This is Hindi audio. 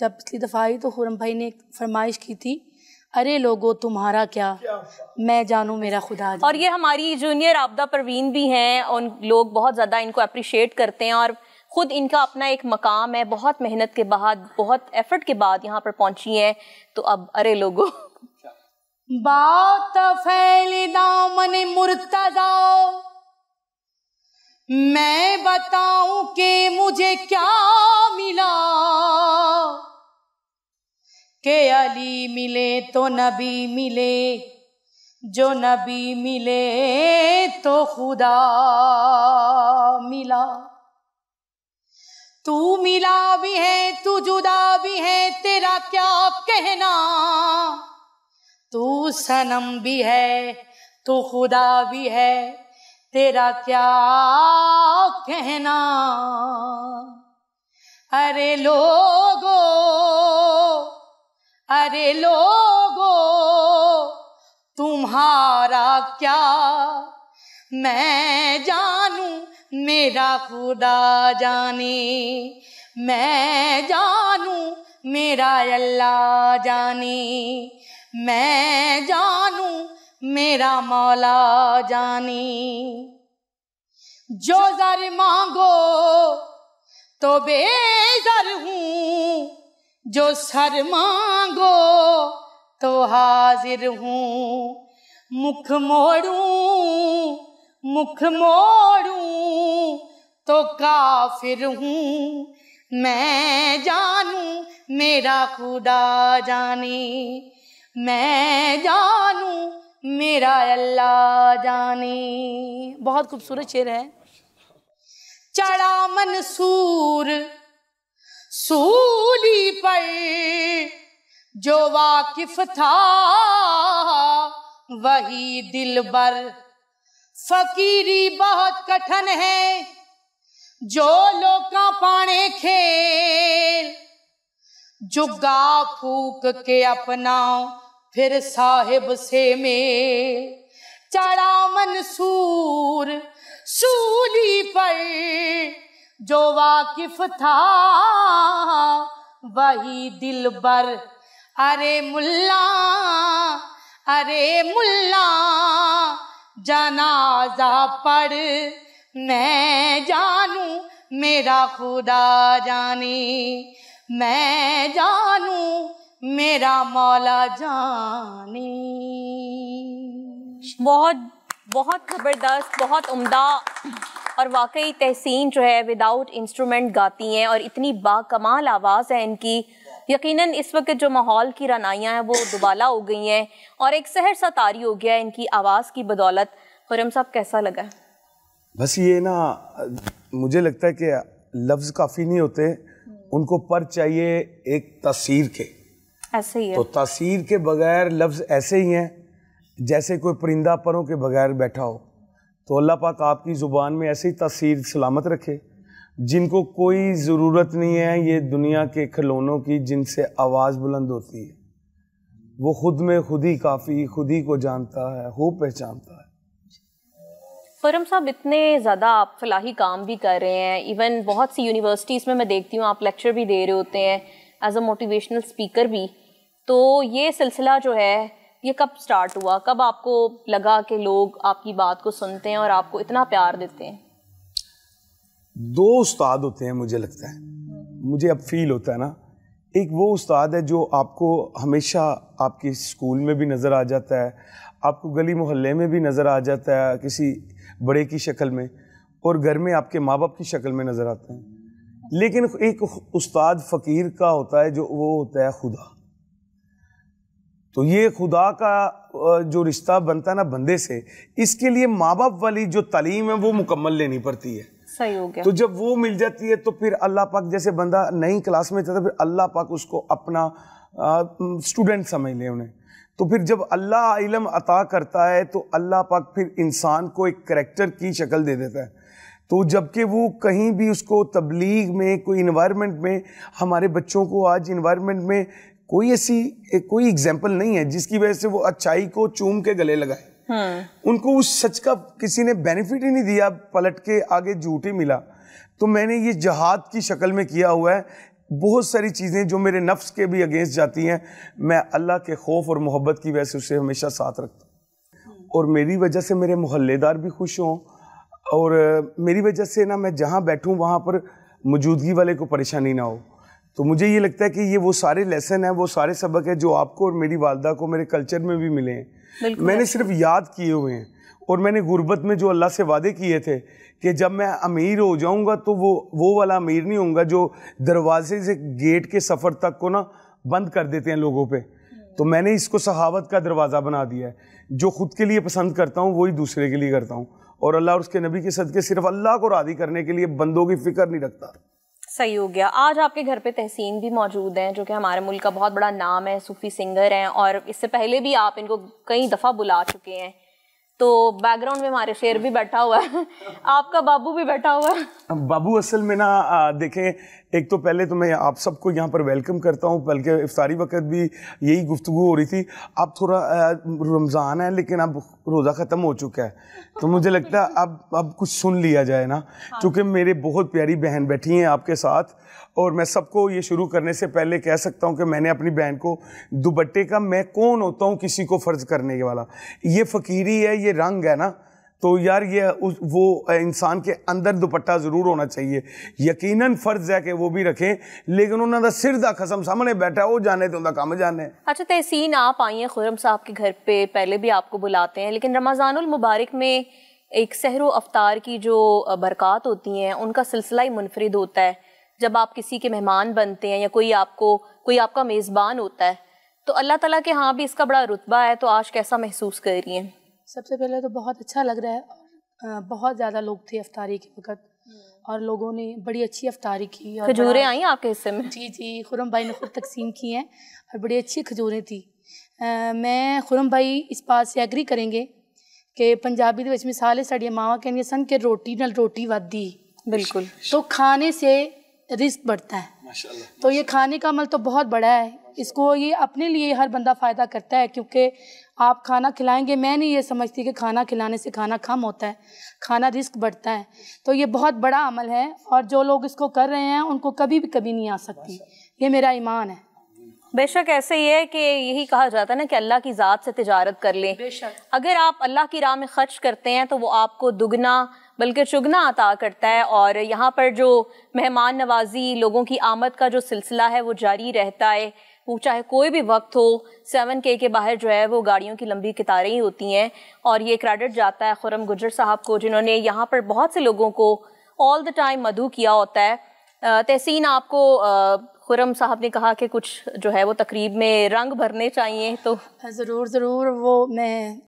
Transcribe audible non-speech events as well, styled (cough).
जब पिछली दफ़ा आई तो खुरम भाई ने फरमाइश की थी अरे लोगो तुम्हारा क्या, क्या? मैं जानू मेरा खुदा और ये हमारी जूनियर आपदा परवीन भी हैं और लोग बहुत ज़्यादा इनको अप्रिशिएट करते हैं और ख़ुद इनका अपना एक मकाम है बहुत मेहनत के बाद बहुत एफर्ट के बाद यहाँ पर पहुँची हैं तो अब अरे लोगो बात फैली दामन मुर्तजा मैं बताऊं कि मुझे क्या मिला के अली मिले तो नबी मिले जो नबी मिले तो खुदा मिला तू मिला भी है तू जुदा भी है तेरा क्या कहना तू सनम भी है तू खुदा भी है तेरा क्या कहना अरे लोगो अरे लोगो तुम्हारा क्या मैं जानू मेरा खुदा जाने मैं जानू मेरा अल्लाह जाने मैं जानू मेरा मौला जानी जो जर मांगो तो बेजर हूँ जो सर मांगो तो हाजिर हूँ मुख मोड़ू मुख मोड़ू तो काफिर हूँ मैं जानू मेरा खुदा जानी मैं जानू मेरा अल्लाह जाने बहुत खूबसूरत शेर है चढ़ा मनसूर सूली पर जो वाकिफ था वही दिलबर फकीरी बहुत कठिन है जो लोग पाने खेल जुगा फूक के अपनाओ फिर साहेब से में चढ़ा मनसूर सूली पर जो वाकिफ था वही दिलबर अरे मुल्ला अरे मुल्ला जनाजा पढ़ मैं जानू मेरा खुदा जानी मैं जानू मेरा मौला जाने बहुत बहुत ज़बरदस्त बहुत उम्दा और वाकई तहसीन जो है विदाउट इंस्ट्रूमेंट गाती हैं और इतनी बाकमाल आवाज़ है इनकी यकीनन इस वक्त जो माहौल की रनाइयाँ हैं वो दुबाला हो गई हैं और एक सहर सा तारी हो गया है इनकी आवाज़ की बदौलत खुरम साहब कैसा लगा बस ये ना मुझे लगता है कि लफ्ज़ काफ़ी नहीं होते उनको पर चाहिए एक तस्वीर के ऐसे ही है तो तासीर के बगैर लफ्ज़ ऐसे ही हैं जैसे कोई परिंदा परों के बगैर बैठा हो तो अल्लाह पाक आपकी ज़ुबान में ऐसे ही तासीर सलामत रखे जिनको कोई ज़रूरत नहीं है ये दुनिया के खिलौनों की जिनसे आवाज़ बुलंद होती है वो खुद में खुद ही काफ़ी खुद ही को जानता है हो पहचानता है फरम साहब इतने ज़्यादा आप फलाही काम भी कर रहे हैं इवन बहुत सी यूनिवर्सिटीज़ में मैं देखती हूँ आप लेक्चर भी दे रहे होते हैं एज अ मोटिवेशनल स्पीकर भी तो ये सिलसिला जो है ये कब स्टार्ट हुआ कब आपको लगा कि लोग आपकी बात को सुनते हैं और आपको इतना प्यार देते हैं दो उस्ताद होते हैं मुझे लगता है मुझे अब फील होता है ना एक वो उस्ताद है जो आपको हमेशा आपके स्कूल में भी नज़र आ जाता है आपको गली मोहल्ले में भी नज़र आ जाता है किसी बड़े की शक्ल में और घर में आपके माँ बाप की शक्ल में नज़र आते हैं लेकिन एक उस्ताद फ़कीर का होता है जो वो होता है खुदा तो ये खुदा का जो रिश्ता बनता है ना बंदे से इसके लिए माँ बाप वाली जो तालीम है वो मुकम्मल लेनी पड़ती है सही हो गया तो जब वो मिल जाती है तो फिर अल्लाह पाक जैसे बंदा नई क्लास में जाता फिर अल्लाह पाक उसको अपना स्टूडेंट समझ लें उन्हें तो फिर जब अल्लाह इलम अता करता है तो अल्लाह पाक फिर इंसान को एक करेक्टर की शक्ल दे देता है तो जबकि वो कहीं भी उसको तबलीग में कोई इन्वायरमेंट में हमारे बच्चों को आज इन्वायरमेंट में कोई ऐसी कोई एग्जाम्पल नहीं है जिसकी वजह से वो अच्छाई को चूम के गले लगाए हाँ। उनको उस सच का किसी ने बेनिफिट ही नहीं दिया पलट के आगे झूठ ही मिला तो मैंने ये जहाद की शक्ल में किया हुआ है बहुत सारी चीज़ें जो मेरे नफ्स के भी अगेंस्ट जाती हैं मैं अल्लाह के खौफ और मोहब्बत की वजह से उसे हमेशा साथ रखता हूँ और मेरी वजह से मेरे मोहल्लेदार भी खुश हों और मेरी वजह से ना मैं जहाँ बैठूँ वहाँ पर मौजूदगी वाले को परेशानी ना हो तो मुझे ये लगता है कि ये वो सारे लेसन है वो सारे सबक है जो आपको और मेरी वालदा को मेरे कल्चर में भी मिले हैं मैंने सिर्फ याद किए हुए हैं और मैंने गुर्बत में जो अल्लाह से वादे किए थे कि जब मैं अमीर हो जाऊंगा तो वो वो वाला अमीर नहीं होगा जो दरवाजे से गेट के सफ़र तक को ना बंद कर देते हैं लोगों पे तो मैंने इसको सहावत का दरवाज़ा बना दिया है जो खुद के लिए पसंद करता हूँ वही दूसरे के लिए करता हूँ और अल्लाह और उसके नबी के सदक़े सिर्फ अल्लाह को राधी करने के लिए बंदों की फ़िक्र नहीं रखता सही हो गया आज आपके घर पे तहसीन भी मौजूद हैं जो कि हमारे मुल्क का बहुत बड़ा नाम है सूफ़ी सिंगर हैं और इससे पहले भी आप इनको कई दफ़ा बुला चुके हैं तो बैकग्राउंड में हमारे शेर भी बैठा हुआ है (laughs) आपका बाबू भी बैठा हुआ है बाबू असल में ना देखें एक तो पहले तो मैं आप सबको यहाँ पर वेलकम करता हूँ बल्कि इफ्तारी वक्त भी यही गुफ्तु हो रही थी अब थोड़ा रमज़ान है लेकिन अब रोज़ा ख़त्म हो चुका है तो मुझे लगता है अब अब कुछ सुन लिया जाए ना हाँ। क्योंकि मेरे बहुत प्यारी बहन बैठी हैं आपके साथ और मैं सबको ये शुरू करने से पहले कह सकता हूँ कि मैंने अपनी बहन को दुबट्टे का मैं कौन होता हूँ किसी को फ़र्ज़ करने के वाला ये फ़कीरी है ये रंग है ना तो यार ये उस वो इंसान के अंदर दुपट्टा जरूर होना चाहिए यकीन फर्ज है कि वो भी रखें लेकिन उन्होंने सिर का खसम सामने बैठा वो जाने तो उनका काम जाने अच्छा तहसीन आप आई हैं खुरम साहब के घर पे पहले भी आपको बुलाते हैं लेकिन रमज़ानुल मुबारक में एक सहर अवतार की जो बरक़ात होती हैं उनका सिलसिला ही मुनफरद होता है जब आप किसी के मेहमान बनते हैं या कोई आपको कोई आपका मेज़बान होता है तो अल्लाह ताला के हाँ भी इसका बड़ा रुतबा है तो आज कैसा महसूस कर रही हैं सबसे पहले तो बहुत अच्छा लग रहा है और बहुत ज़्यादा लोग थे अफतारी के वक्त हम्म। और लोगों ने बड़ी अच्छी अफतारी की और खजूरें आई आपके हिस्से में जी जी खुरम भाई ने खुद तकसीम की हैं और बड़ी अच्छी खजूरें थी आ, मैं खुरम भाई इस बात से एग्री करेंगे कि पंजाबी मिसाल है साढ़िया मावा ਸਾਡੀਆਂ सन के रोटी न रोटी वादी बिल्कुल तो खाने से रिस्क बढ़ता है तो ये खाने का अमल तो बहुत बड़ा है इसको ये अपने लिए हर बंदा फ़ायदा करता है क्योंकि आप खाना खिलाएंगे मैं नहीं ये समझती कि खाना खिलाने से खाना कम होता है खाना रिस्क बढ़ता है तो ये बहुत बड़ा अमल है और जो लोग इसको कर रहे हैं उनको कभी भी कभी नहीं आ सकती ये मेरा ईमान है बेशक ऐसे ही है कि यही कहा जाता है ना कि अल्लाह की ज़ात से तजारत कर लें अगर आप अल्लाह की राह में खर्च करते हैं तो वो आपको दुगना बल्कि चुगना अता करता है और यहाँ पर जो मेहमान नवाजी लोगों की आमद का जो सिलसिला है वो जारी रहता है वो चाहे कोई भी वक्त हो सेवन के के बाहर जो है वो गाड़ियों की लंबी कतारें ही होती हैं और ये क्रेडिट जाता है खुरम गुजर साहब को जिन्होंने यहाँ पर बहुत से लोगों को ऑल द टाइम मधु किया होता है तहसीन आपको खुरम साहब ने कहा कि कुछ जो है वो तकरीब में रंग भरने चाहिए तो हाँ, ज़रूर ज़रूर वो मैं